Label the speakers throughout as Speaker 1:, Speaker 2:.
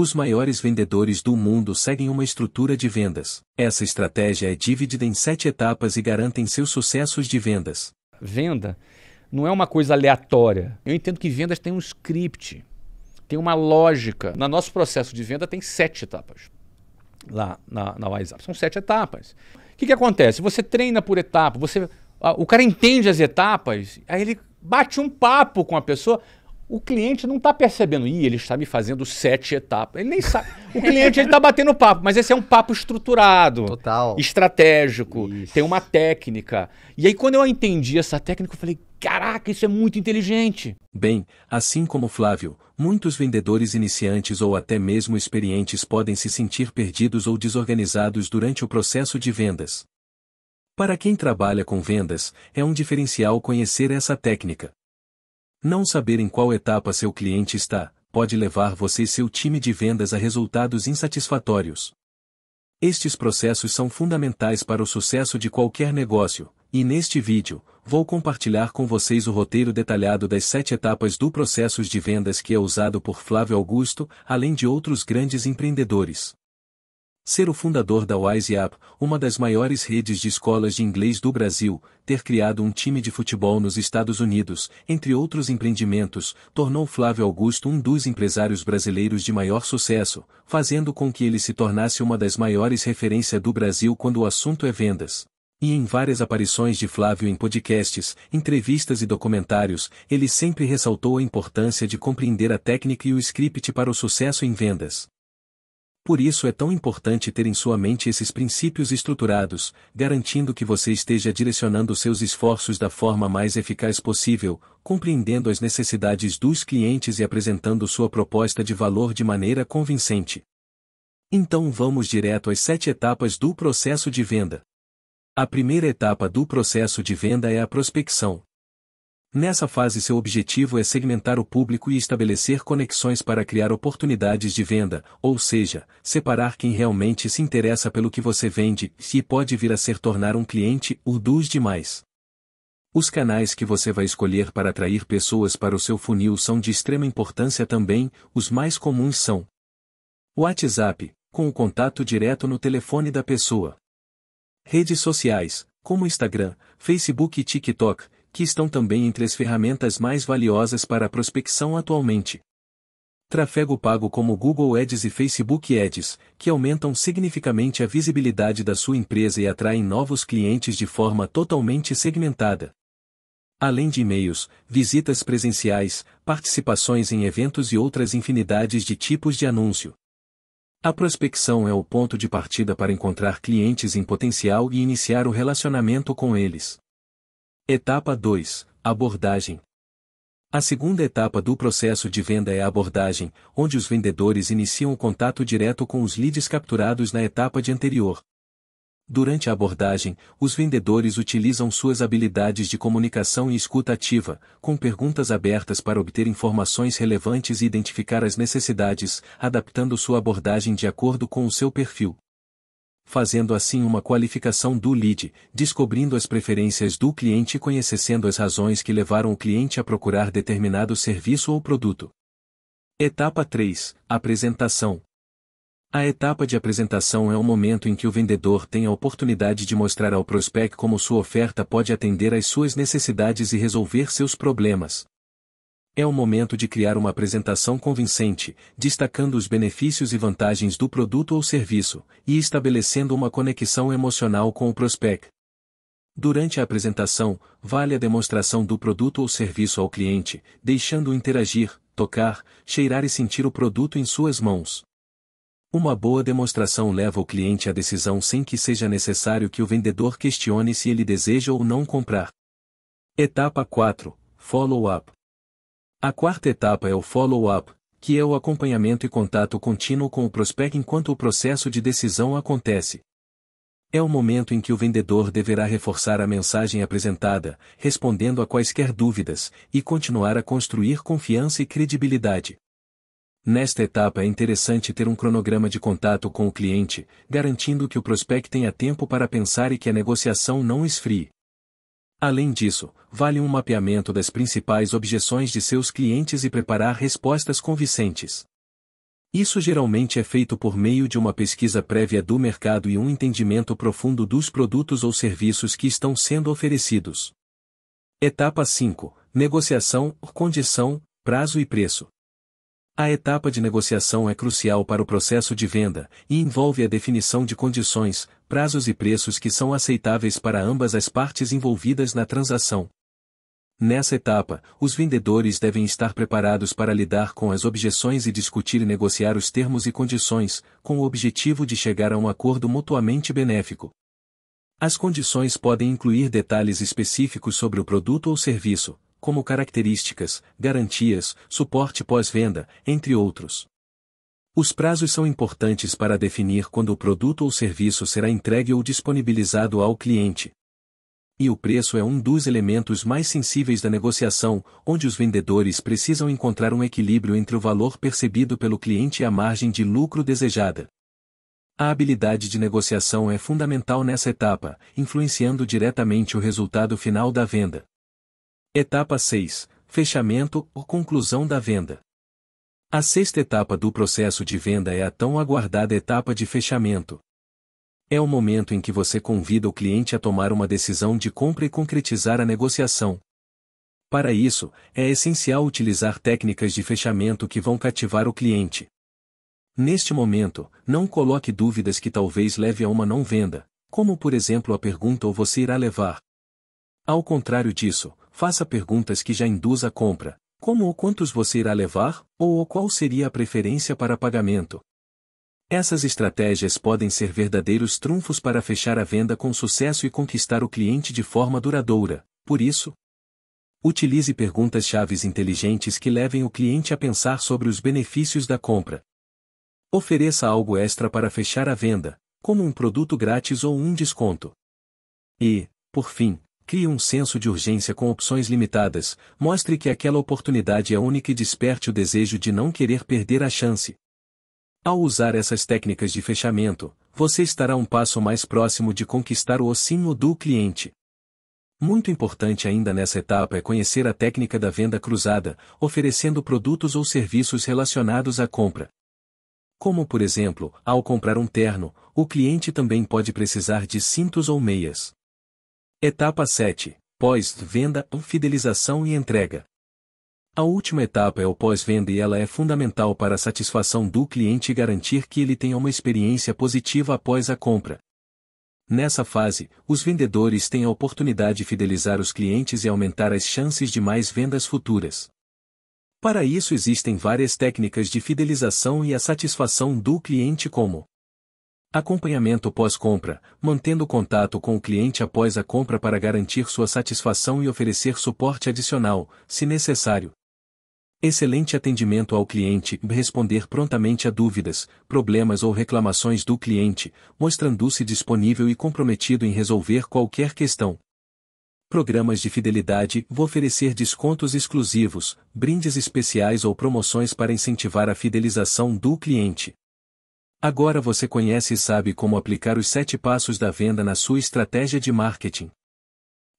Speaker 1: Os maiores vendedores do mundo seguem uma estrutura de vendas. Essa estratégia é dividida em sete etapas e garantem seus sucessos de vendas. Venda não é uma coisa aleatória. Eu entendo que vendas tem um script, tem uma lógica. No nosso processo de venda tem sete etapas. Lá na, na WhatsApp. São sete etapas. O que, que acontece? Você treina por etapa, você. O cara entende as etapas, aí ele bate um papo com a pessoa. O cliente não está percebendo, ih, ele está me fazendo sete etapas. Ele nem sabe. O cliente ele está batendo papo, mas esse é um papo estruturado, Total. estratégico, isso. tem uma técnica. E aí, quando eu entendi essa técnica, eu falei, caraca, isso é muito inteligente. Bem, assim como Flávio, muitos vendedores iniciantes ou até mesmo experientes podem se sentir perdidos ou desorganizados durante o processo de vendas. Para quem trabalha com vendas, é um diferencial conhecer essa técnica. Não saber em qual etapa seu cliente está, pode levar você e seu time de vendas a resultados insatisfatórios. Estes processos são fundamentais para o sucesso de qualquer negócio, e neste vídeo, vou compartilhar com vocês o roteiro detalhado das sete etapas do processo de vendas que é usado por Flávio Augusto, além de outros grandes empreendedores. Ser o fundador da App, uma das maiores redes de escolas de inglês do Brasil, ter criado um time de futebol nos Estados Unidos, entre outros empreendimentos, tornou Flávio Augusto um dos empresários brasileiros de maior sucesso, fazendo com que ele se tornasse uma das maiores referências do Brasil quando o assunto é vendas. E em várias aparições de Flávio em podcasts, entrevistas e documentários, ele sempre ressaltou a importância de compreender a técnica e o script para o sucesso em vendas. Por isso é tão importante ter em sua mente esses princípios estruturados, garantindo que você esteja direcionando seus esforços da forma mais eficaz possível, compreendendo as necessidades dos clientes e apresentando sua proposta de valor de maneira convincente. Então vamos direto às sete etapas do processo de venda. A primeira etapa do processo de venda é a prospecção. Nessa fase, seu objetivo é segmentar o público e estabelecer conexões para criar oportunidades de venda, ou seja, separar quem realmente se interessa pelo que você vende e pode vir a ser tornar um cliente ou dos demais. Os canais que você vai escolher para atrair pessoas para o seu funil são de extrema importância também, os mais comuns são WhatsApp, com o contato direto no telefone da pessoa. Redes sociais, como Instagram, Facebook e TikTok, que estão também entre as ferramentas mais valiosas para a prospecção atualmente. Trafego pago como Google Ads e Facebook Ads, que aumentam significativamente a visibilidade da sua empresa e atraem novos clientes de forma totalmente segmentada. Além de e-mails, visitas presenciais, participações em eventos e outras infinidades de tipos de anúncio. A prospecção é o ponto de partida para encontrar clientes em potencial e iniciar o relacionamento com eles. Etapa 2 Abordagem a segunda etapa do processo de venda é a abordagem, onde os vendedores iniciam o contato direto com os leads capturados na etapa de anterior. Durante a abordagem, os vendedores utilizam suas habilidades de comunicação e escuta ativa, com perguntas abertas para obter informações relevantes e identificar as necessidades, adaptando sua abordagem de acordo com o seu perfil fazendo assim uma qualificação do lead, descobrindo as preferências do cliente e conhecendo as razões que levaram o cliente a procurar determinado serviço ou produto. Etapa 3 Apresentação a etapa de apresentação é o momento em que o vendedor tem a oportunidade de mostrar ao prospect como sua oferta pode atender às suas necessidades e resolver seus problemas, é o momento de criar uma apresentação convincente, destacando os benefícios e vantagens do produto ou serviço, e estabelecendo uma conexão emocional com o prospect. Durante a apresentação, vale a demonstração do produto ou serviço ao cliente, deixando-o interagir, tocar, cheirar e sentir o produto em suas mãos. Uma boa demonstração leva o cliente à decisão sem que seja necessário que o vendedor questione se ele deseja ou não comprar. Etapa 4 Follow-up a quarta etapa é o follow-up, que é o acompanhamento e contato contínuo com o prospect enquanto o processo de decisão acontece. É o momento em que o vendedor deverá reforçar a mensagem apresentada, respondendo a quaisquer dúvidas, e continuar a construir confiança e credibilidade. Nesta etapa é interessante ter um cronograma de contato com o cliente, garantindo que o prospect tenha tempo para pensar e que a negociação não esfrie. Além disso, vale um mapeamento das principais objeções de seus clientes e preparar respostas convincentes. Isso geralmente é feito por meio de uma pesquisa prévia do mercado e um entendimento profundo dos produtos ou serviços que estão sendo oferecidos. Etapa 5 Negociação, condição, prazo e preço. A etapa de negociação é crucial para o processo de venda e envolve a definição de condições, prazos e preços que são aceitáveis para ambas as partes envolvidas na transação. Nessa etapa, os vendedores devem estar preparados para lidar com as objeções e discutir e negociar os termos e condições, com o objetivo de chegar a um acordo mutuamente benéfico. As condições podem incluir detalhes específicos sobre o produto ou serviço, como características, garantias, suporte pós-venda, entre outros. Os prazos são importantes para definir quando o produto ou serviço será entregue ou disponibilizado ao cliente. E o preço é um dos elementos mais sensíveis da negociação, onde os vendedores precisam encontrar um equilíbrio entre o valor percebido pelo cliente e a margem de lucro desejada. A habilidade de negociação é fundamental nessa etapa, influenciando diretamente o resultado final da venda. Etapa 6 Fechamento ou conclusão da venda. A sexta etapa do processo de venda é a tão aguardada etapa de fechamento. É o momento em que você convida o cliente a tomar uma decisão de compra e concretizar a negociação. Para isso, é essencial utilizar técnicas de fechamento que vão cativar o cliente. Neste momento, não coloque dúvidas que talvez leve a uma não venda, como por exemplo a pergunta ou você irá levar. Ao contrário disso, faça perguntas que já induza a compra, como ou quantos você irá levar, ou, ou qual seria a preferência para pagamento. Essas estratégias podem ser verdadeiros trunfos para fechar a venda com sucesso e conquistar o cliente de forma duradoura, por isso, utilize perguntas-chave inteligentes que levem o cliente a pensar sobre os benefícios da compra. Ofereça algo extra para fechar a venda, como um produto grátis ou um desconto. E, por fim, Crie um senso de urgência com opções limitadas, mostre que aquela oportunidade é única e desperte o desejo de não querer perder a chance. Ao usar essas técnicas de fechamento, você estará um passo mais próximo de conquistar o ossinho do cliente. Muito importante ainda nessa etapa é conhecer a técnica da venda cruzada, oferecendo produtos ou serviços relacionados à compra. Como, por exemplo, ao comprar um terno, o cliente também pode precisar de cintos ou meias. Etapa 7. Pós-venda, fidelização e entrega. A última etapa é o pós-venda e ela é fundamental para a satisfação do cliente e garantir que ele tenha uma experiência positiva após a compra. Nessa fase, os vendedores têm a oportunidade de fidelizar os clientes e aumentar as chances de mais vendas futuras. Para isso existem várias técnicas de fidelização e a satisfação do cliente como Acompanhamento pós-compra, mantendo contato com o cliente após a compra para garantir sua satisfação e oferecer suporte adicional, se necessário. Excelente atendimento ao cliente, responder prontamente a dúvidas, problemas ou reclamações do cliente, mostrando-se disponível e comprometido em resolver qualquer questão. Programas de fidelidade, vou oferecer descontos exclusivos, brindes especiais ou promoções para incentivar a fidelização do cliente. Agora você conhece e sabe como aplicar os sete passos da venda na sua estratégia de marketing.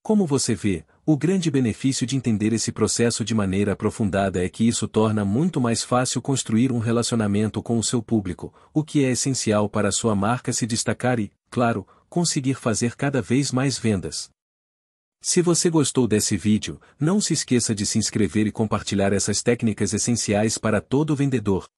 Speaker 1: Como você vê, o grande benefício de entender esse processo de maneira aprofundada é que isso torna muito mais fácil construir um relacionamento com o seu público, o que é essencial para a sua marca se destacar e, claro, conseguir fazer cada vez mais vendas. Se você gostou desse vídeo, não se esqueça de se inscrever e compartilhar essas técnicas essenciais para todo vendedor.